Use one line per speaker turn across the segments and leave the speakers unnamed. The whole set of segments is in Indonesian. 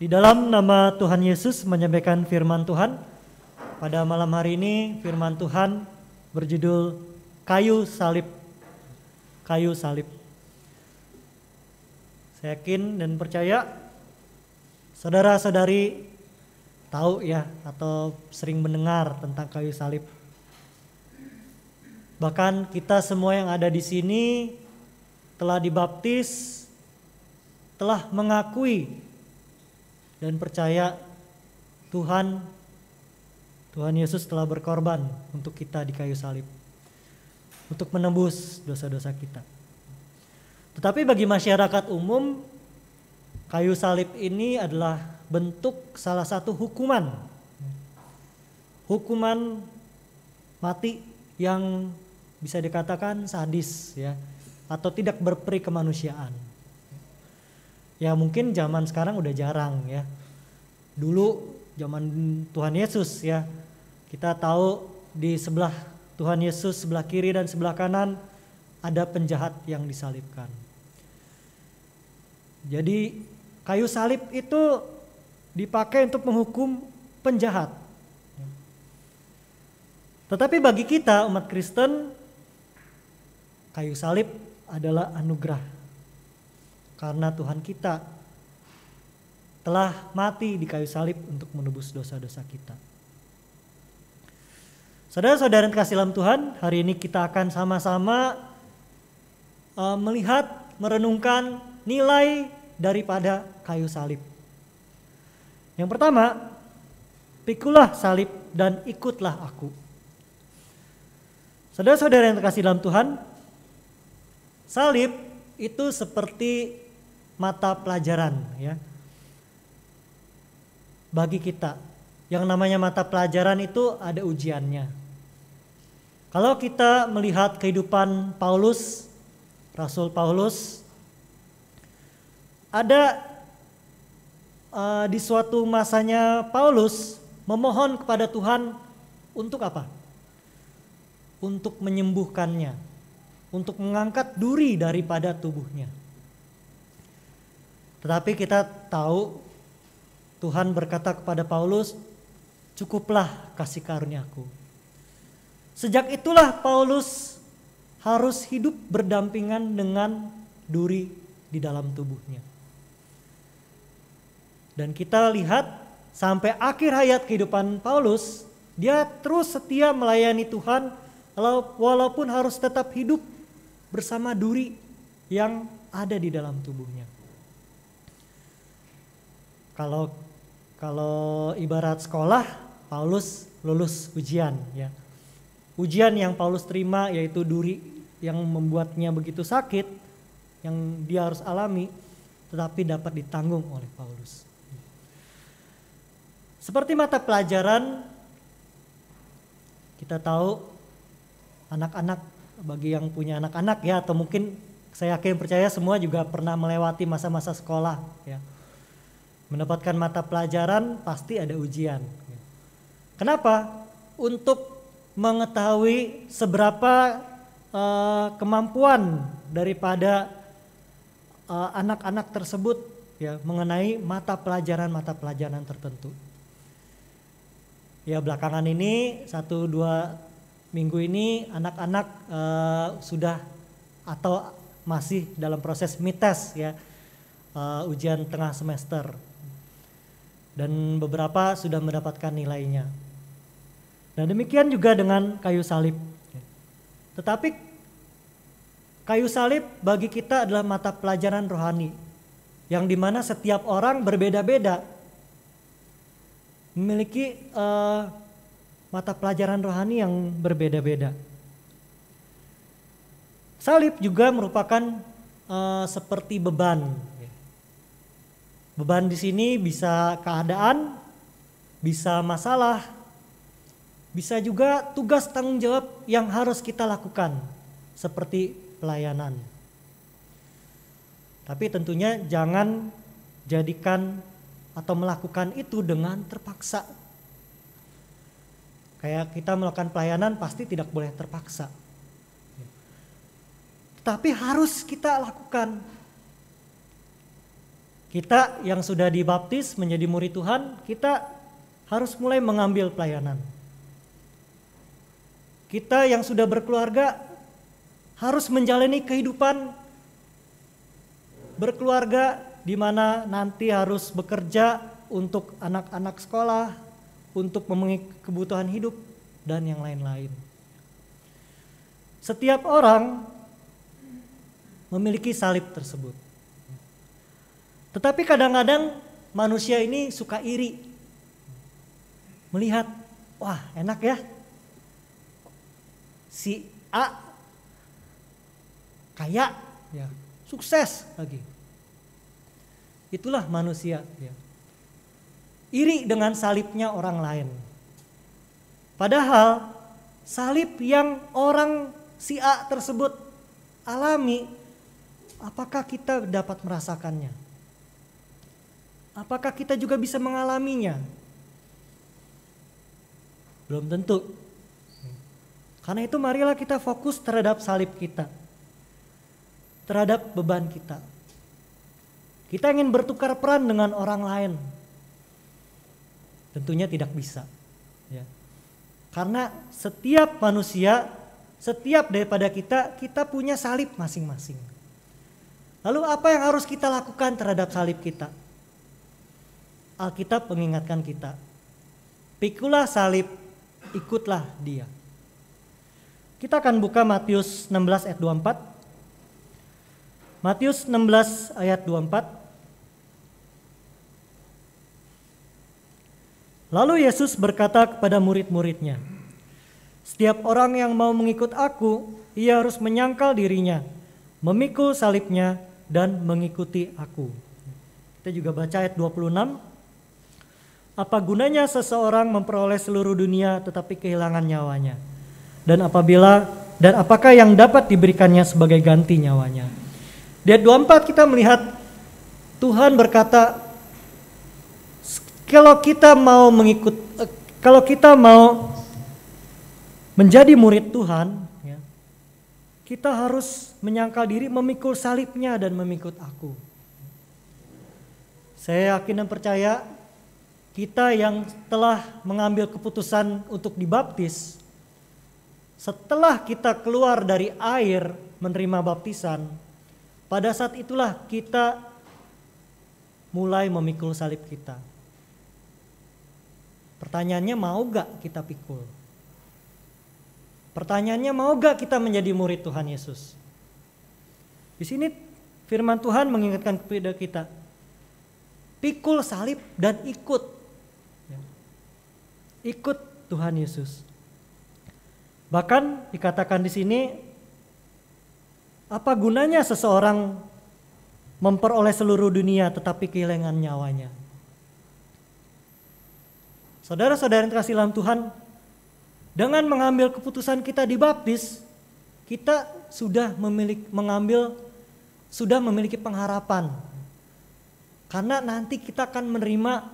Di dalam nama Tuhan Yesus menyampaikan firman Tuhan. Pada malam hari ini firman Tuhan berjudul Kayu Salib. Kayu Salib. Saya yakin dan percaya saudara-saudari tahu ya atau sering mendengar tentang kayu salib. Bahkan kita semua yang ada di sini telah dibaptis, telah mengakui dan percaya Tuhan Tuhan Yesus telah berkorban untuk kita di kayu salib untuk menembus dosa-dosa kita. Tetapi bagi masyarakat umum kayu salib ini adalah bentuk salah satu hukuman. Hukuman mati yang bisa dikatakan sadis ya atau tidak berperi kemanusiaan ya mungkin zaman sekarang udah jarang ya dulu zaman Tuhan Yesus ya kita tahu di sebelah Tuhan Yesus sebelah kiri dan sebelah kanan ada penjahat yang disalibkan jadi kayu salib itu dipakai untuk menghukum penjahat. Tetapi bagi kita umat Kristen, kayu salib adalah anugerah karena Tuhan kita telah mati di kayu salib untuk menebus dosa-dosa kita. Saudara-saudara yang terkasih dalam Tuhan, hari ini kita akan sama-sama uh, melihat, merenungkan nilai daripada kayu salib. Yang pertama, pikulah salib dan ikutlah aku. Saudara-saudara yang terkasih dalam Tuhan, salib itu seperti mata pelajaran ya. Bagi kita yang namanya mata pelajaran itu ada ujiannya. Kalau kita melihat kehidupan Paulus, Rasul Paulus, ada uh, di suatu masanya Paulus memohon kepada Tuhan untuk apa? Untuk menyembuhkannya, untuk mengangkat duri daripada tubuhnya. Tetapi kita tahu Tuhan berkata kepada Paulus, "Cukuplah kasih karuniaku." Sejak itulah Paulus harus hidup berdampingan dengan duri di dalam tubuhnya. Dan kita lihat sampai akhir hayat kehidupan Paulus, dia terus setia melayani Tuhan walaupun harus tetap hidup bersama duri yang ada di dalam tubuhnya. Kalau kalau ibarat sekolah, Paulus lulus ujian ya. Ujian yang Paulus terima yaitu duri yang membuatnya begitu sakit yang dia harus alami tetapi dapat ditanggung oleh Paulus. Seperti mata pelajaran kita tahu anak-anak bagi yang punya anak-anak ya atau mungkin saya yakin percaya semua juga pernah melewati masa-masa sekolah ya mendapatkan mata pelajaran pasti ada ujian. Kenapa? Untuk mengetahui seberapa uh, kemampuan daripada eh, anak-anak uh, tersebut ya mengenai mata pelajaran mata pelajaran tertentu. Ya belakangan ini satu dua minggu ini anak-anak uh, sudah atau masih dalam proses mites ya uh, ujian tengah semester dan beberapa sudah mendapatkan nilainya. Nah demikian juga dengan kayu salib. Tetapi kayu salib bagi kita adalah mata pelajaran rohani yang dimana setiap orang berbeda-beda memiliki uh, mata pelajaran rohani yang berbeda-beda. Salib juga merupakan uh, seperti beban Beban di sini bisa keadaan, bisa masalah, bisa juga tugas tanggung jawab yang harus kita lakukan seperti pelayanan. Tapi tentunya jangan jadikan atau melakukan itu dengan terpaksa. Kayak kita melakukan pelayanan pasti tidak boleh terpaksa. Tapi harus kita lakukan kita yang sudah dibaptis menjadi murid Tuhan, kita harus mulai mengambil pelayanan. Kita yang sudah berkeluarga harus menjalani kehidupan berkeluarga di mana nanti harus bekerja untuk anak-anak sekolah, untuk memenuhi kebutuhan hidup dan yang lain-lain. Setiap orang memiliki salib tersebut. Tetapi kadang-kadang manusia ini suka iri. Melihat, wah enak ya. Si A kaya, ya, sukses lagi. Itulah manusia. Ya. Iri dengan salibnya orang lain. Padahal salib yang orang si A tersebut alami, apakah kita dapat merasakannya? Apakah kita juga bisa mengalaminya? Belum tentu. Karena itu marilah kita fokus terhadap salib kita. Terhadap beban kita. Kita ingin bertukar peran dengan orang lain. Tentunya tidak bisa. Ya. Karena setiap manusia, setiap daripada kita, kita punya salib masing-masing. Lalu apa yang harus kita lakukan terhadap salib kita? Alkitab mengingatkan kita, pikulah salib, ikutlah dia. Kita akan buka Matius 16 ayat 24. Matius 16 ayat 24. Lalu Yesus berkata kepada murid-muridnya, "Setiap orang yang mau mengikut Aku, ia harus menyangkal dirinya, memikul salibnya, dan mengikuti Aku." Kita juga baca ayat 26. Apa gunanya seseorang memperoleh seluruh dunia tetapi kehilangan nyawanya? Dan apabila dan apakah yang dapat diberikannya sebagai ganti nyawanya? Di ayat 24 kita melihat Tuhan berkata kalau kita mau mengikut kalau kita mau menjadi murid Tuhan, ya, kita harus menyangkal diri memikul salibnya dan memikut aku. Saya yakin dan percaya kita yang telah mengambil keputusan untuk dibaptis, setelah kita keluar dari air menerima baptisan, pada saat itulah kita mulai memikul salib kita. Pertanyaannya mau gak kita pikul? Pertanyaannya mau gak kita menjadi murid Tuhan Yesus? Di sini firman Tuhan mengingatkan kepada kita, pikul salib dan ikut ikut Tuhan Yesus. Bahkan dikatakan di sini apa gunanya seseorang memperoleh seluruh dunia tetapi kehilangan nyawanya? Saudara-saudara yang terkasih dalam Tuhan, dengan mengambil keputusan kita dibaptis, kita sudah memiliki mengambil sudah memiliki pengharapan. Karena nanti kita akan menerima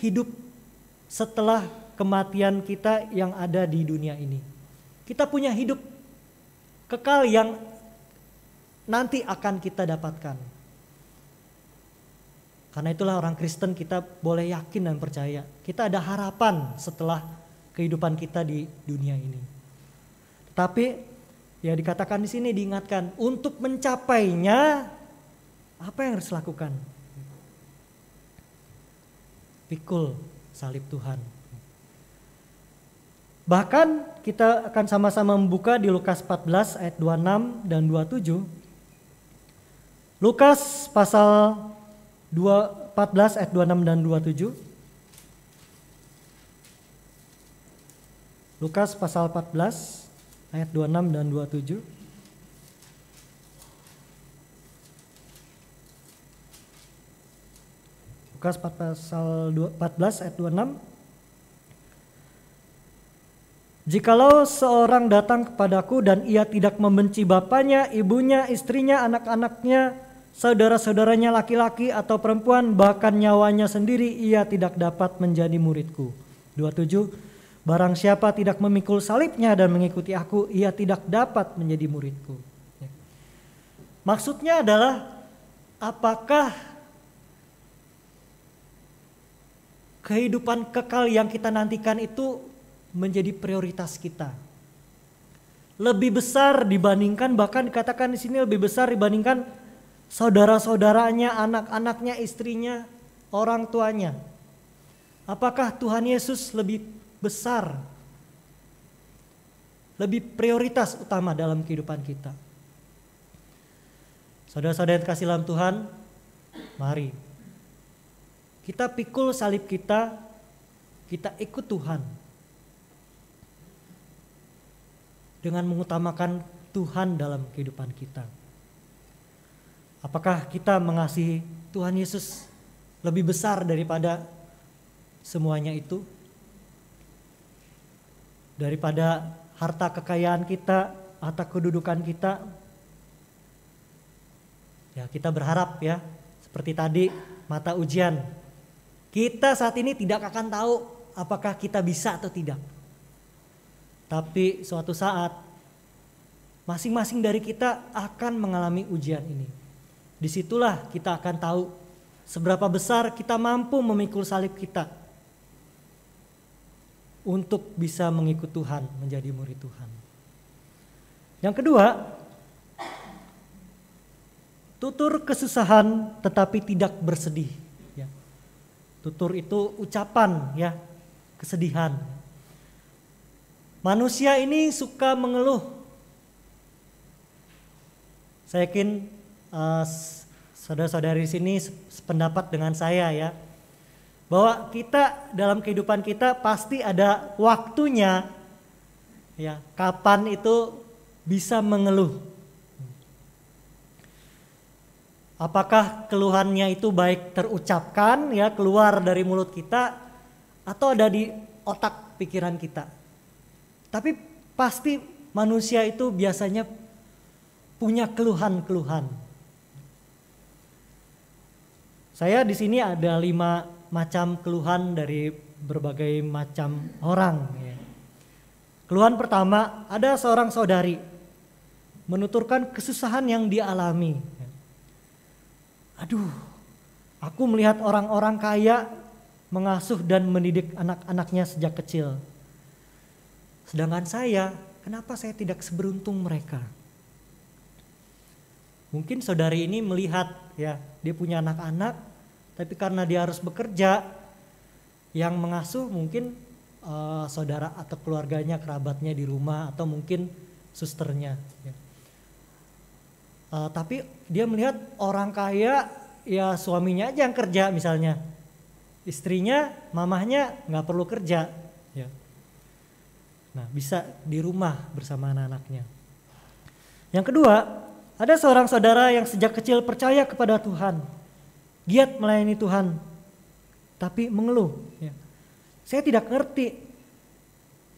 hidup setelah kematian kita yang ada di dunia ini. Kita punya hidup kekal yang nanti akan kita dapatkan. Karena itulah orang Kristen kita boleh yakin dan percaya. Kita ada harapan setelah kehidupan kita di dunia ini. Tapi ya dikatakan di sini diingatkan untuk mencapainya apa yang harus lakukan? Pikul salib Tuhan Bahkan kita akan sama-sama membuka di Lukas 14 ayat 26 dan 27. Lukas pasal 2, 14 ayat 26 dan 27. Lukas pasal 14 ayat 26 dan 27. Lukas pasal 14 ayat 26 Jikalau seorang datang kepadaku dan ia tidak membenci bapaknya, ibunya, istrinya, anak-anaknya, saudara-saudaranya laki-laki atau perempuan, bahkan nyawanya sendiri, ia tidak dapat menjadi muridku. 27. Barang siapa tidak memikul salibnya dan mengikuti aku, ia tidak dapat menjadi muridku. Ya. Maksudnya adalah apakah kehidupan kekal yang kita nantikan itu menjadi prioritas kita. Lebih besar dibandingkan bahkan dikatakan di sini lebih besar dibandingkan saudara-saudaranya, anak-anaknya, istrinya, orang tuanya. Apakah Tuhan Yesus lebih besar? Lebih prioritas utama dalam kehidupan kita. Saudara-saudara yang kasih dalam Tuhan, mari kita pikul salib kita, kita ikut Tuhan dengan mengutamakan Tuhan dalam kehidupan kita. Apakah kita mengasihi Tuhan Yesus lebih besar daripada semuanya itu? Daripada harta kekayaan kita, harta kedudukan kita? Ya, kita berharap ya, seperti tadi mata ujian. Kita saat ini tidak akan tahu apakah kita bisa atau tidak. Tapi suatu saat masing-masing dari kita akan mengalami ujian ini. Disitulah kita akan tahu seberapa besar kita mampu memikul salib kita untuk bisa mengikut Tuhan, menjadi murid Tuhan. Yang kedua, tutur kesusahan tetapi tidak bersedih. Ya. Tutur itu ucapan ya, kesedihan. Manusia ini suka mengeluh. Saya yakin uh, saudara-saudari sini sependapat dengan saya ya. Bahwa kita dalam kehidupan kita pasti ada waktunya ya, kapan itu bisa mengeluh. Apakah keluhannya itu baik terucapkan ya keluar dari mulut kita atau ada di otak pikiran kita? Tapi pasti manusia itu biasanya punya keluhan-keluhan. Saya di sini ada lima macam keluhan dari berbagai macam orang. Ya. Keluhan pertama, ada seorang saudari menuturkan kesusahan yang dialami. Aduh, aku melihat orang-orang kaya mengasuh dan mendidik anak-anaknya sejak kecil Sedangkan saya, kenapa saya tidak seberuntung mereka? Mungkin saudari ini melihat ya, dia punya anak-anak, tapi karena dia harus bekerja, yang mengasuh mungkin uh, saudara atau keluarganya, kerabatnya di rumah atau mungkin susternya. Ya. Uh, tapi dia melihat orang kaya, ya suaminya aja yang kerja misalnya, istrinya, mamahnya nggak perlu kerja, Nah, bisa di rumah bersama anak-anaknya. Yang kedua, ada seorang saudara yang sejak kecil percaya kepada Tuhan, giat melayani Tuhan, tapi mengeluh. Ya. Saya tidak ngerti,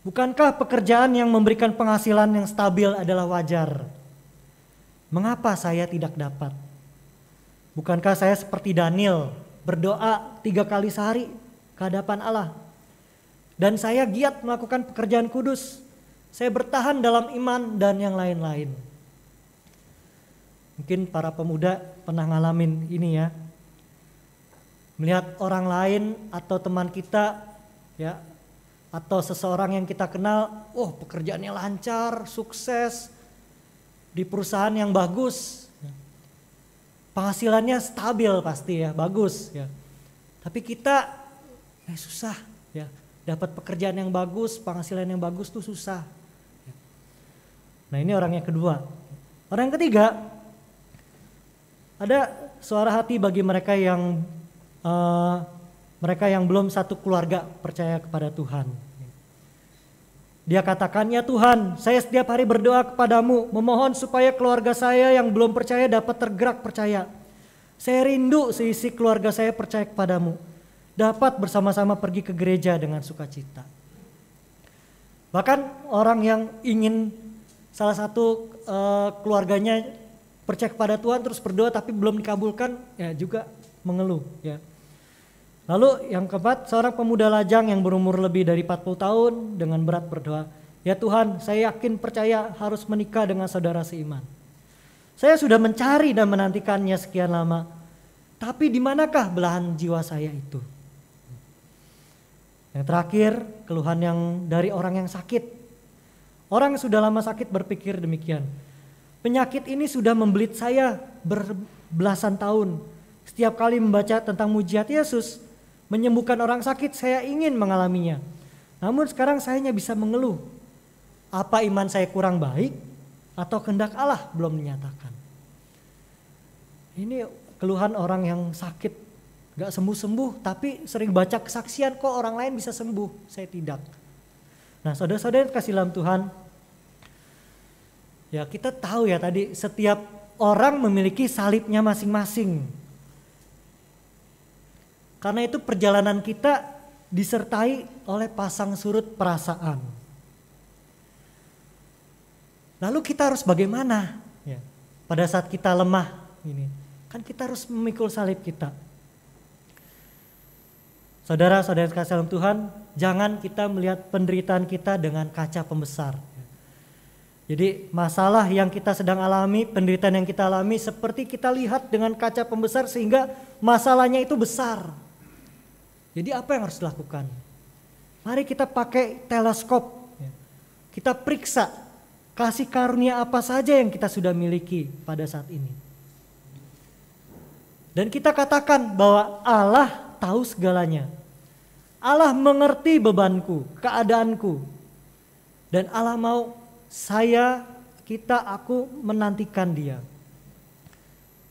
bukankah pekerjaan yang memberikan penghasilan yang stabil adalah wajar? Mengapa saya tidak dapat? Bukankah saya seperti Daniel, berdoa tiga kali sehari ke hadapan Allah, dan saya giat melakukan pekerjaan kudus. Saya bertahan dalam iman dan yang lain-lain. Mungkin para pemuda pernah ngalamin ini ya. Melihat orang lain atau teman kita ya atau seseorang yang kita kenal, oh pekerjaannya lancar, sukses di perusahaan yang bagus. Penghasilannya stabil pasti ya, bagus ya. Tapi kita eh, susah ya dapat pekerjaan yang bagus, penghasilan yang bagus tuh susah. Nah ini orang yang kedua. Orang yang ketiga, ada suara hati bagi mereka yang uh, mereka yang belum satu keluarga percaya kepada Tuhan. Dia katakan, ya Tuhan, saya setiap hari berdoa kepadamu, memohon supaya keluarga saya yang belum percaya dapat tergerak percaya. Saya rindu seisi keluarga saya percaya kepadamu dapat bersama-sama pergi ke gereja dengan sukacita. Bahkan orang yang ingin salah satu uh, keluarganya percaya kepada Tuhan terus berdoa tapi belum dikabulkan ya juga
mengeluh ya.
Lalu yang keempat, seorang pemuda lajang yang berumur lebih dari 40 tahun dengan berat berdoa, "Ya Tuhan, saya yakin percaya harus menikah dengan saudara seiman. Saya sudah mencari dan menantikannya sekian lama, tapi di manakah belahan jiwa saya itu?" Yang terakhir, keluhan yang dari orang yang sakit. Orang yang sudah lama sakit berpikir demikian. Penyakit ini sudah membelit saya berbelasan tahun. Setiap kali membaca tentang mujizat Yesus, menyembuhkan orang sakit, saya ingin mengalaminya. Namun sekarang saya hanya bisa mengeluh. Apa iman saya kurang baik atau kehendak Allah belum menyatakan. Ini keluhan orang yang sakit Gak sembuh-sembuh, tapi sering baca kesaksian kok orang lain bisa sembuh. Saya tidak. Nah saudara-saudara kasih dalam Tuhan. Ya kita tahu ya tadi setiap orang memiliki salibnya masing-masing. Karena itu perjalanan kita disertai oleh pasang surut perasaan. Lalu kita harus bagaimana? Ya. Pada saat kita lemah, ini kan kita harus memikul salib kita. Saudara-saudara kasih dalam Tuhan, jangan kita melihat penderitaan kita dengan kaca pembesar. Jadi masalah yang kita sedang alami, penderitaan yang kita alami seperti kita lihat dengan kaca pembesar sehingga masalahnya itu besar. Jadi apa yang harus dilakukan? Mari kita pakai teleskop. Kita periksa kasih karunia apa saja yang kita sudah miliki pada saat ini. Dan kita katakan bahwa Allah tahu segalanya. Allah mengerti bebanku, keadaanku. Dan Allah mau saya, kita, aku menantikan dia.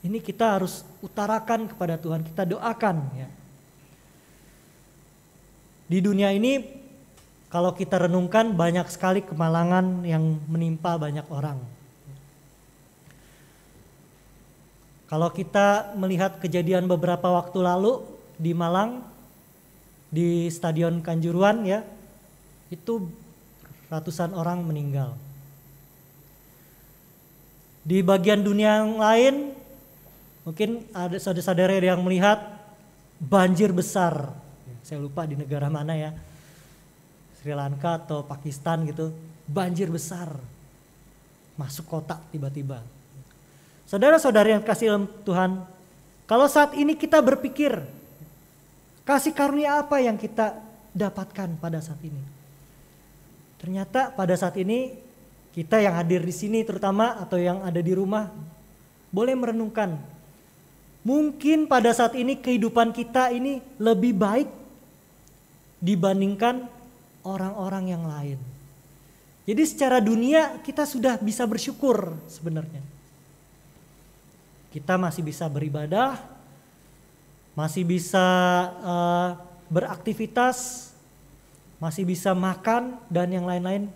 Ini kita harus utarakan kepada Tuhan, kita doakan ya. Di dunia ini kalau kita renungkan banyak sekali kemalangan yang menimpa banyak orang. Kalau kita melihat kejadian beberapa waktu lalu di Malang di Stadion Kanjuruan ya itu ratusan orang meninggal. Di bagian dunia yang lain mungkin ada saudara-saudara yang melihat banjir besar. Saya lupa di negara mana ya. Sri Lanka atau Pakistan gitu. Banjir besar. Masuk kotak tiba-tiba. saudara saudara yang kasih Tuhan, kalau saat ini kita berpikir Kasih karunia apa yang kita dapatkan pada saat ini? Ternyata pada saat ini kita yang hadir di sini terutama atau yang ada di rumah boleh merenungkan. Mungkin pada saat ini kehidupan kita ini lebih baik dibandingkan orang-orang yang lain. Jadi secara dunia kita sudah bisa bersyukur sebenarnya. Kita masih bisa beribadah, masih bisa uh, beraktivitas, masih bisa makan dan yang lain-lain.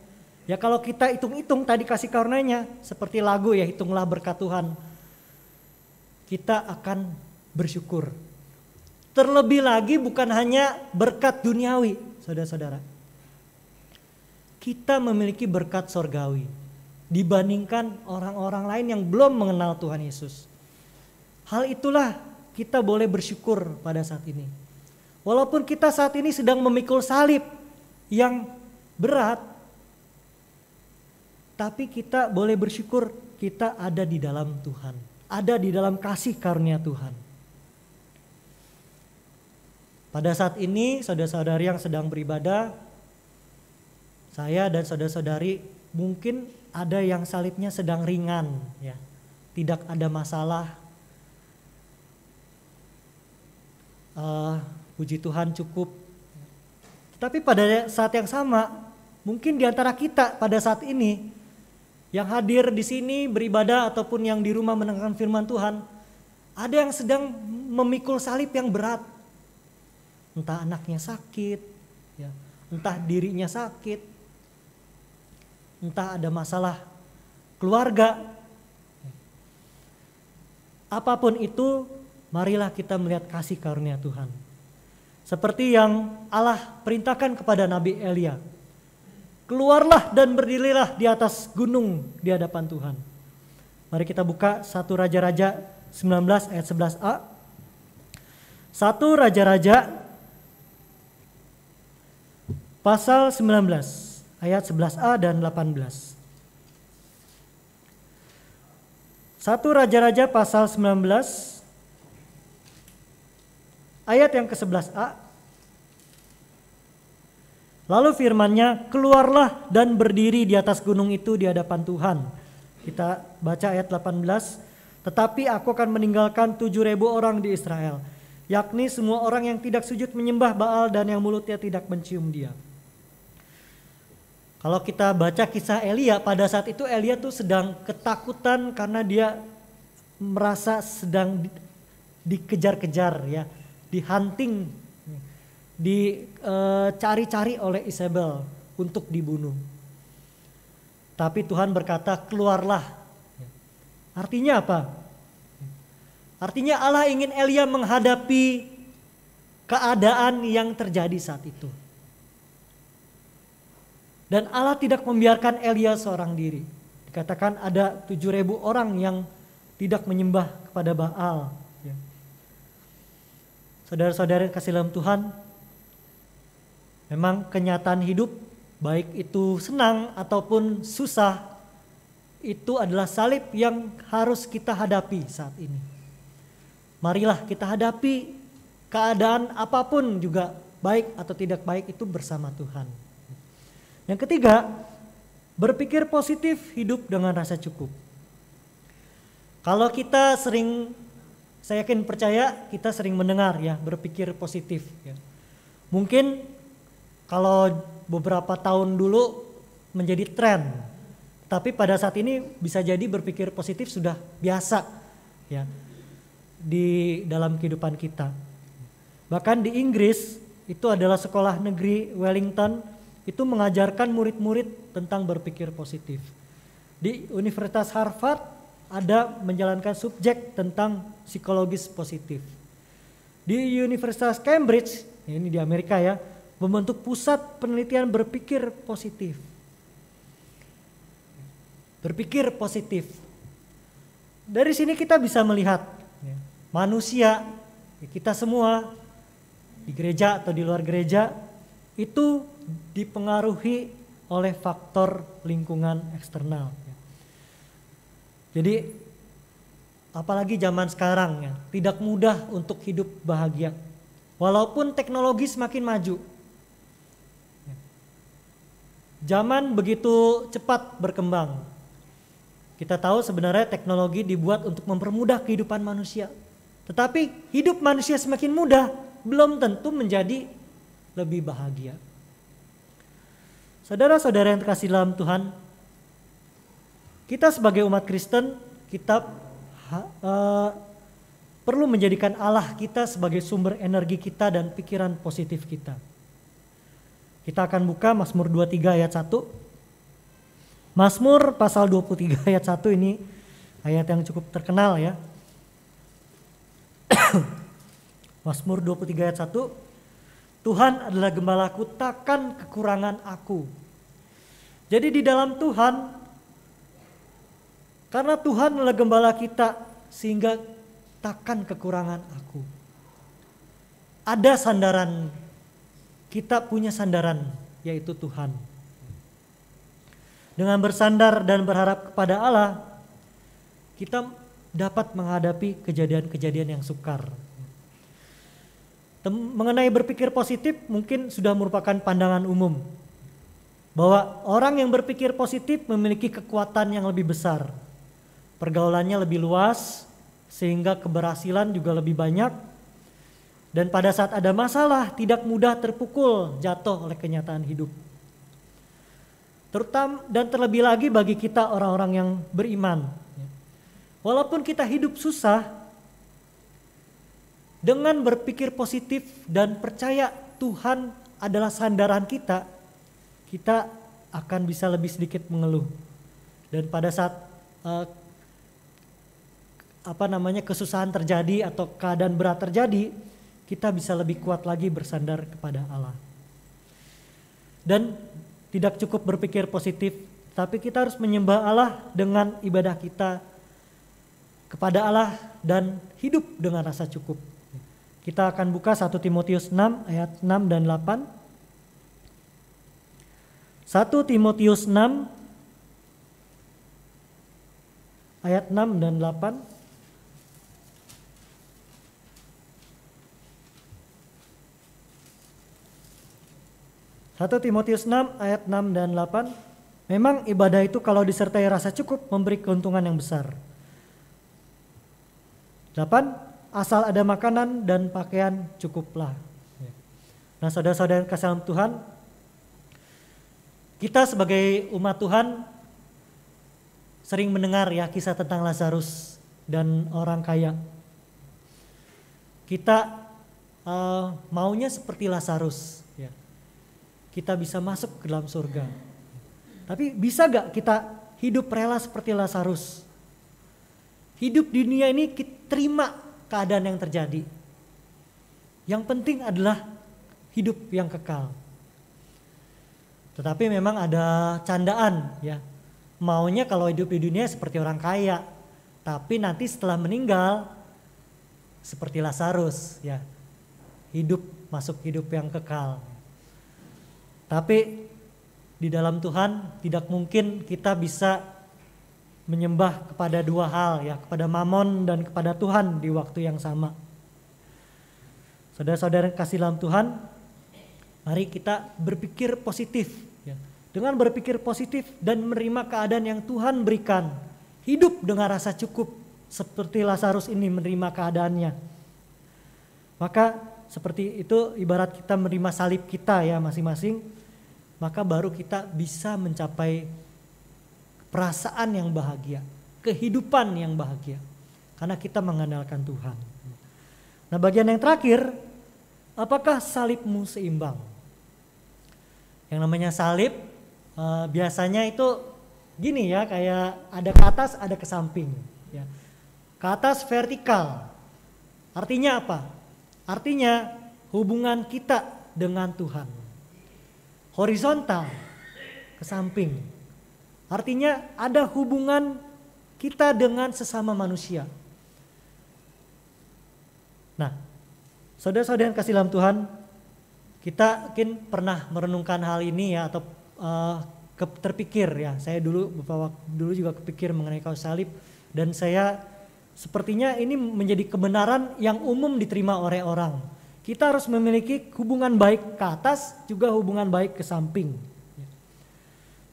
Ya kalau kita hitung-hitung tadi kasih karunia seperti lagu ya hitunglah berkat Tuhan. Kita akan bersyukur. Terlebih lagi bukan hanya berkat duniawi, saudara-saudara. Kita memiliki berkat sorgawi dibandingkan orang-orang lain yang belum mengenal Tuhan Yesus. Hal itulah kita boleh bersyukur pada saat ini. Walaupun kita saat ini sedang memikul salib yang berat, tapi kita boleh bersyukur kita ada di dalam Tuhan, ada di dalam kasih karunia Tuhan. Pada saat ini, saudara-saudari yang sedang beribadah, saya dan saudara-saudari mungkin ada yang salibnya sedang ringan, ya, tidak ada masalah, uh, puji Tuhan cukup. Tapi pada saat yang sama, mungkin di antara kita pada saat ini yang hadir di sini beribadah ataupun yang di rumah mendengarkan firman Tuhan, ada yang sedang memikul salib yang berat. Entah anaknya sakit, ya, entah dirinya sakit, entah ada masalah keluarga. Apapun itu, marilah kita melihat kasih karunia Tuhan. Seperti yang Allah perintahkan kepada Nabi Elia. Keluarlah dan berdirilah di atas gunung di hadapan Tuhan. Mari kita buka satu Raja-Raja 19 ayat 11a. Satu Raja-Raja pasal 19 ayat 11a dan 18. Satu Raja-Raja pasal 19 Ayat yang ke-11a. Lalu firmannya, keluarlah dan berdiri di atas gunung itu di hadapan Tuhan. Kita baca ayat 18. Tetapi aku akan meninggalkan 7.000 orang di Israel, yakni semua orang yang tidak sujud menyembah Baal dan yang mulutnya tidak mencium dia. Kalau kita baca kisah Elia, pada saat itu Elia tuh sedang ketakutan karena dia merasa sedang dikejar-kejar ya dihunting, dicari-cari eh, oleh Isabel untuk dibunuh. Tapi Tuhan berkata, "Keluarlah." Artinya apa? Artinya Allah ingin Elia menghadapi keadaan yang terjadi saat itu. Dan Allah tidak membiarkan Elia seorang diri. Dikatakan ada 7000 orang yang tidak menyembah kepada Baal Saudara-saudara kasih dalam Tuhan, memang kenyataan hidup baik itu senang ataupun susah itu adalah salib yang harus kita hadapi saat ini. Marilah kita hadapi keadaan apapun juga baik atau tidak baik itu bersama Tuhan. Yang ketiga, berpikir positif hidup dengan rasa cukup. Kalau kita sering saya yakin percaya kita sering mendengar ya berpikir positif ya. Mungkin kalau beberapa tahun dulu menjadi tren tapi pada saat ini bisa jadi berpikir positif sudah biasa ya di dalam kehidupan kita. Bahkan di Inggris itu adalah sekolah negeri Wellington itu mengajarkan murid-murid tentang berpikir positif. Di Universitas Harvard ada menjalankan subjek tentang psikologis positif. Di Universitas Cambridge, ini di Amerika ya, membentuk pusat penelitian berpikir positif. Berpikir positif. Dari sini kita bisa melihat ya, manusia, ya, kita semua di gereja atau di luar gereja itu dipengaruhi oleh faktor lingkungan eksternal jadi apalagi zaman sekarang ya, tidak mudah untuk hidup bahagia. Walaupun teknologi semakin maju. Zaman begitu cepat berkembang. Kita tahu sebenarnya teknologi dibuat untuk mempermudah kehidupan manusia. Tetapi hidup manusia semakin mudah belum tentu menjadi lebih bahagia. Saudara-saudara yang terkasih dalam Tuhan, kita sebagai umat Kristen, kita uh, perlu menjadikan Allah kita sebagai sumber energi kita dan pikiran positif kita. Kita akan buka Mazmur 23 ayat 1. Mazmur pasal 23 ayat 1 ini ayat yang cukup terkenal ya. Mazmur 23 ayat 1. Tuhan adalah gembalaku, takkan kekurangan aku. Jadi di dalam Tuhan karena Tuhan adalah gembala kita sehingga takkan kekurangan aku. Ada sandaran, kita punya sandaran yaitu Tuhan. Dengan bersandar dan berharap kepada Allah, kita dapat menghadapi kejadian-kejadian yang sukar. Tem mengenai berpikir positif mungkin sudah merupakan pandangan umum bahwa orang yang berpikir positif memiliki kekuatan yang lebih besar pergaulannya lebih luas, sehingga keberhasilan juga lebih banyak. Dan pada saat ada masalah, tidak mudah terpukul jatuh oleh kenyataan hidup. Terutama dan terlebih lagi bagi kita orang-orang yang beriman. Walaupun kita hidup susah, dengan berpikir positif dan percaya Tuhan adalah sandaran kita, kita akan bisa lebih sedikit mengeluh. Dan pada saat eh, apa namanya kesusahan terjadi atau keadaan berat terjadi, kita bisa lebih kuat lagi bersandar kepada Allah. Dan tidak cukup berpikir positif, tapi kita harus menyembah Allah dengan ibadah kita kepada Allah dan hidup dengan rasa cukup. Kita akan buka 1 Timotius 6 ayat 6 dan 8. 1 Timotius 6 ayat 6 dan 8. 1 Timotius 6 ayat 6 dan 8. Memang ibadah itu kalau disertai rasa cukup memberi keuntungan yang besar. 8. Asal ada makanan dan pakaian cukuplah. Nah saudara-saudara kasih Tuhan, kita sebagai umat Tuhan sering mendengar ya kisah tentang Lazarus dan orang kaya. Kita uh, maunya seperti Lazarus, kita bisa masuk ke dalam surga. Tapi bisa gak kita hidup rela seperti Lazarus? Hidup di dunia ini kita terima keadaan yang terjadi. Yang penting adalah hidup yang kekal. Tetapi memang ada candaan ya. Maunya kalau hidup di dunia seperti orang kaya, tapi nanti setelah meninggal seperti Lazarus ya. Hidup masuk hidup yang kekal. Tapi di dalam Tuhan tidak mungkin kita bisa menyembah kepada dua hal ya, kepada Mamon dan kepada Tuhan di waktu yang sama. Saudara-saudara kasih dalam Tuhan, mari kita berpikir positif ya. Dengan berpikir positif dan menerima keadaan yang Tuhan berikan, hidup dengan rasa cukup seperti Lazarus ini menerima keadaannya. Maka seperti itu ibarat kita menerima salib kita ya masing-masing maka baru kita bisa mencapai perasaan yang bahagia, kehidupan yang bahagia karena kita mengandalkan Tuhan. Nah, bagian yang terakhir, apakah salibmu seimbang? Yang namanya salib eh, biasanya itu gini ya, kayak ada ke atas, ada ke samping ya. Ke atas vertikal. Artinya apa? Artinya hubungan kita dengan Tuhan. Horizontal ke samping. Artinya ada hubungan kita dengan sesama manusia. Nah, saudara-saudara yang kasih dalam Tuhan, kita mungkin pernah merenungkan hal ini ya atau uh, terpikir ya. Saya dulu beberapa dulu juga kepikir mengenai kaos salib dan saya Sepertinya ini menjadi kebenaran yang umum diterima oleh orang. Kita harus memiliki hubungan baik ke atas, juga hubungan baik ke samping.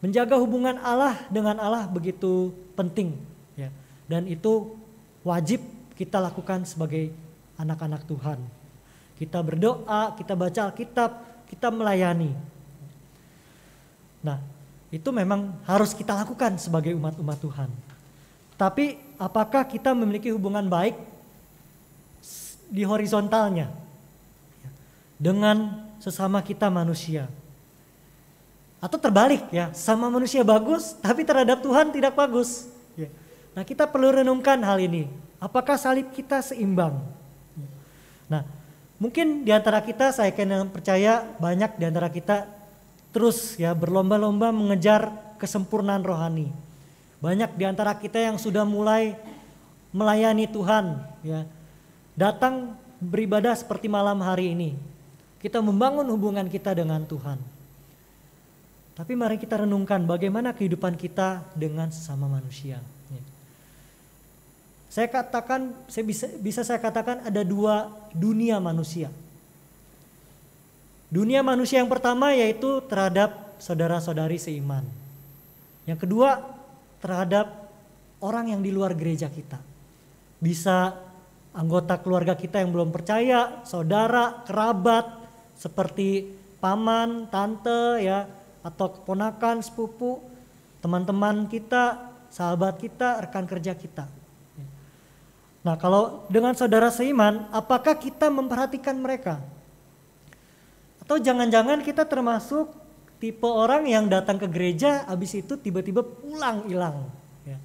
Menjaga hubungan Allah dengan Allah begitu penting, ya. dan itu wajib kita lakukan sebagai anak-anak Tuhan. Kita berdoa, kita baca Alkitab, kita melayani. Nah, itu memang harus kita lakukan sebagai umat-umat Tuhan. Tapi apakah kita memiliki hubungan baik di horizontalnya dengan sesama kita manusia. Atau terbalik ya, sama manusia bagus tapi terhadap Tuhan tidak bagus. Ya. Nah kita perlu renungkan hal ini. Apakah salib kita seimbang? Nah mungkin antara kita saya yang percaya banyak di antara kita terus ya berlomba-lomba mengejar kesempurnaan rohani. Banyak di antara kita yang sudah mulai melayani Tuhan, ya. Datang beribadah seperti malam hari ini. Kita membangun hubungan kita dengan Tuhan. Tapi mari kita renungkan bagaimana kehidupan kita dengan sesama manusia. Ya. Saya katakan, saya bisa, bisa saya katakan ada dua dunia manusia. Dunia manusia yang pertama yaitu terhadap saudara-saudari seiman. Yang kedua terhadap orang yang di luar gereja kita. Bisa anggota keluarga kita yang belum percaya, saudara, kerabat, seperti paman, tante ya, atau keponakan, sepupu, teman-teman kita, sahabat kita, rekan kerja kita. Nah, kalau dengan saudara seiman, apakah kita memperhatikan mereka? Atau jangan-jangan kita termasuk tipe orang yang datang ke gereja habis itu tiba-tiba pulang hilang ya.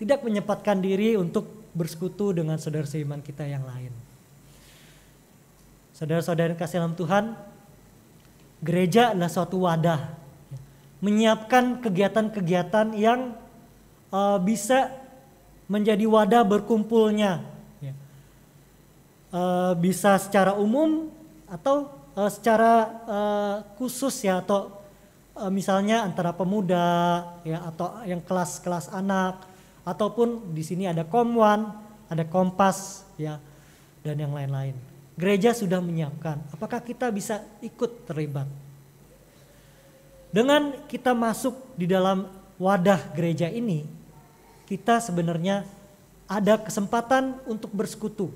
tidak menyempatkan diri untuk bersekutu dengan saudara seiman kita yang lain saudara-saudara yang kasih dalam Tuhan gereja adalah suatu wadah ya. menyiapkan kegiatan-kegiatan yang uh, bisa menjadi wadah berkumpulnya ya. uh, bisa secara umum atau uh, secara uh, khusus ya atau uh, misalnya antara pemuda ya atau yang kelas-kelas anak ataupun di sini ada Komwan, ada Kompas ya dan yang lain-lain. Gereja sudah menyiapkan. Apakah kita bisa ikut terlibat? Dengan kita masuk di dalam wadah gereja ini, kita sebenarnya ada kesempatan untuk bersekutu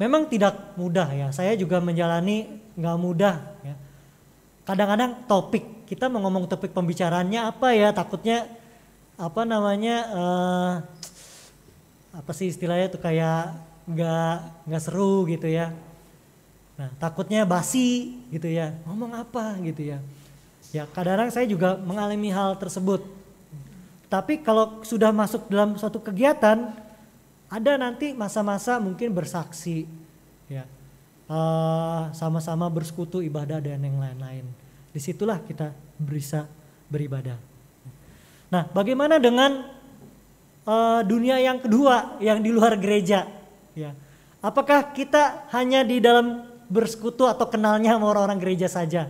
memang tidak mudah ya. Saya juga menjalani nggak mudah ya. Kadang-kadang topik kita mau ngomong topik pembicaranya apa ya takutnya apa namanya uh, apa sih istilahnya tuh kayak nggak nggak seru gitu ya. Nah takutnya basi gitu ya. Ngomong apa gitu ya. Ya kadang-kadang saya juga mengalami hal tersebut. Tapi kalau sudah masuk dalam suatu kegiatan, ada nanti masa-masa mungkin bersaksi ya sama eh, sama-sama bersekutu ibadah dan yang lain-lain disitulah kita bisa beribadah nah bagaimana dengan uh, dunia yang kedua yang di luar gereja ya apakah kita hanya di dalam bersekutu atau kenalnya sama orang-orang gereja saja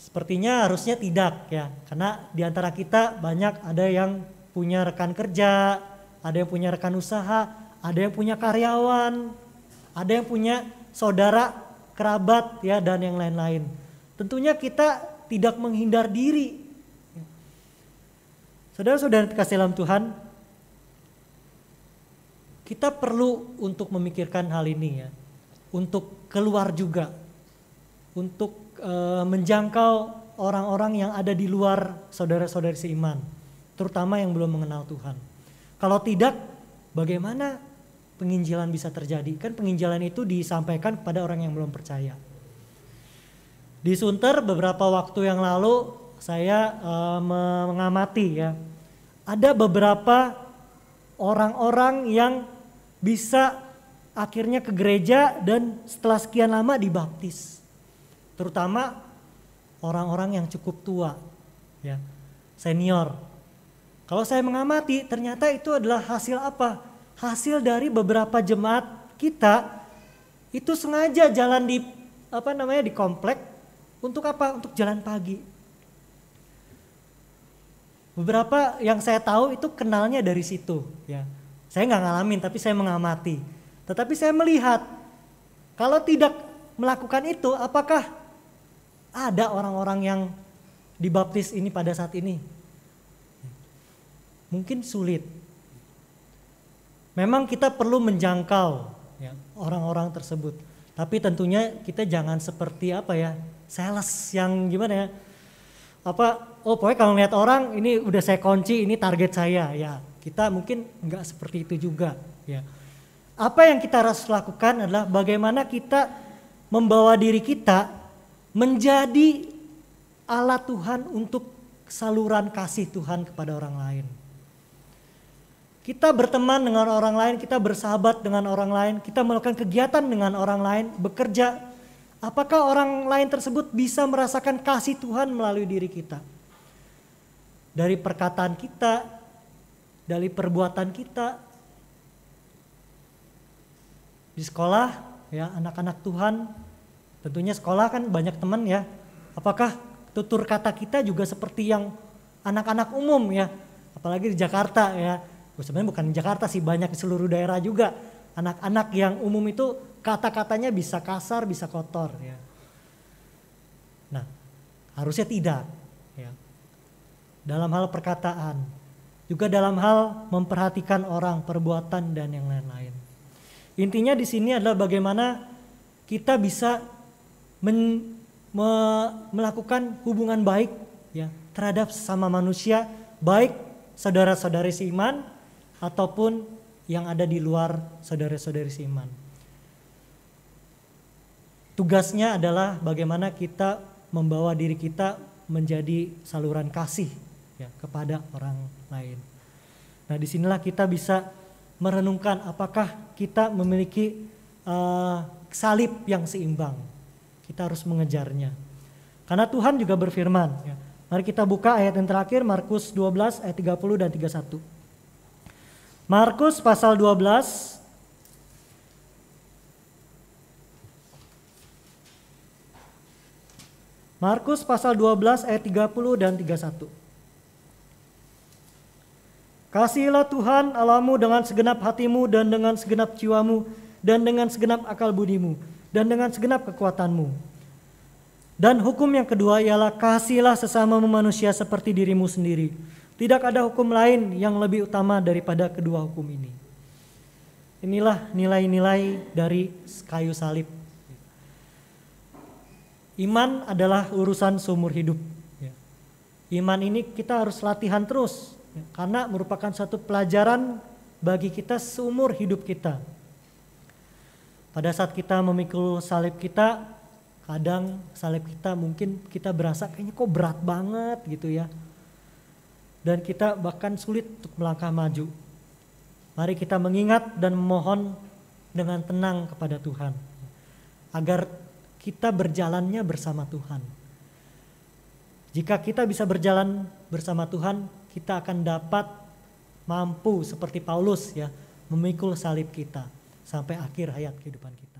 sepertinya harusnya tidak ya karena diantara kita banyak ada yang punya rekan kerja ada yang punya rekan usaha, ada yang punya karyawan, ada yang punya saudara, kerabat ya dan yang lain-lain. Tentunya kita tidak menghindar diri. Saudara-saudara kasih dalam Tuhan, kita perlu untuk memikirkan hal ini ya. Untuk keluar juga. Untuk e, menjangkau orang-orang yang ada di luar saudara-saudari seiman, terutama yang belum mengenal Tuhan. Kalau tidak, bagaimana penginjilan bisa terjadi? Kan penginjilan itu disampaikan kepada orang yang belum percaya. Di Sunter beberapa waktu yang lalu saya uh, mengamati ya, ada beberapa orang-orang yang bisa akhirnya ke gereja dan setelah sekian lama dibaptis. Terutama orang-orang yang cukup tua, ya, senior kalau saya mengamati, ternyata itu adalah hasil apa? Hasil dari beberapa jemaat kita itu sengaja jalan di apa namanya di komplek untuk apa? Untuk jalan pagi. Beberapa yang saya tahu itu kenalnya dari situ, ya. Saya nggak ngalamin, tapi saya mengamati. Tetapi saya melihat kalau tidak melakukan itu, apakah ada orang-orang yang dibaptis ini pada saat ini? mungkin sulit. Memang kita perlu menjangkau ya, orang-orang ya, tersebut, tapi tentunya kita jangan seperti apa ya sales yang gimana ya apa oh pokoknya kalau lihat orang ini udah saya kunci ini target saya ya kita mungkin nggak seperti itu juga ya apa yang kita harus lakukan adalah bagaimana kita membawa diri kita menjadi alat Tuhan untuk saluran kasih Tuhan kepada orang lain. Kita berteman dengan orang lain, kita bersahabat dengan orang lain, kita melakukan kegiatan dengan orang lain, bekerja. Apakah orang lain tersebut bisa merasakan kasih Tuhan melalui diri kita? Dari perkataan kita, dari perbuatan kita. Di sekolah, ya anak-anak Tuhan, tentunya sekolah kan banyak teman ya. Apakah tutur kata kita juga seperti yang anak-anak umum ya, apalagi di Jakarta ya sebenarnya bukan Jakarta sih banyak di seluruh daerah juga anak-anak yang umum itu kata-katanya bisa kasar bisa kotor ya nah harusnya tidak ya dalam hal perkataan juga dalam hal memperhatikan orang perbuatan dan yang lain-lain intinya di sini adalah bagaimana kita bisa men, me, melakukan hubungan baik ya terhadap sesama manusia baik saudara-saudari seiman ataupun yang ada di luar saudara-saudari seiman. Tugasnya adalah bagaimana kita membawa diri kita menjadi saluran kasih ya, kepada orang lain. Nah, disinilah kita bisa merenungkan apakah kita memiliki uh, salib yang seimbang. Kita harus mengejarnya. Karena Tuhan juga berfirman. Ya. Mari kita buka ayat yang terakhir Markus 12 ayat 30 dan 31. Markus pasal 12 Markus pasal 12 ayat 30 dan 31 Kasihilah Tuhan alamu dengan segenap hatimu dan dengan segenap jiwamu dan dengan segenap akal budimu dan dengan segenap kekuatanmu. Dan hukum yang kedua ialah kasihilah sesama manusia seperti dirimu sendiri. Tidak ada hukum lain yang lebih utama daripada kedua hukum ini. Inilah nilai-nilai dari kayu salib. Iman adalah urusan seumur hidup. Iman ini kita harus latihan terus karena merupakan satu pelajaran bagi kita seumur hidup kita. Pada saat kita memikul salib kita, kadang salib kita mungkin kita berasa kayaknya kok berat banget gitu ya dan kita bahkan sulit untuk melangkah maju. Mari kita mengingat dan memohon dengan tenang kepada Tuhan agar kita berjalannya bersama Tuhan. Jika kita bisa berjalan bersama Tuhan, kita akan dapat mampu seperti Paulus ya, memikul salib kita sampai akhir hayat kehidupan kita.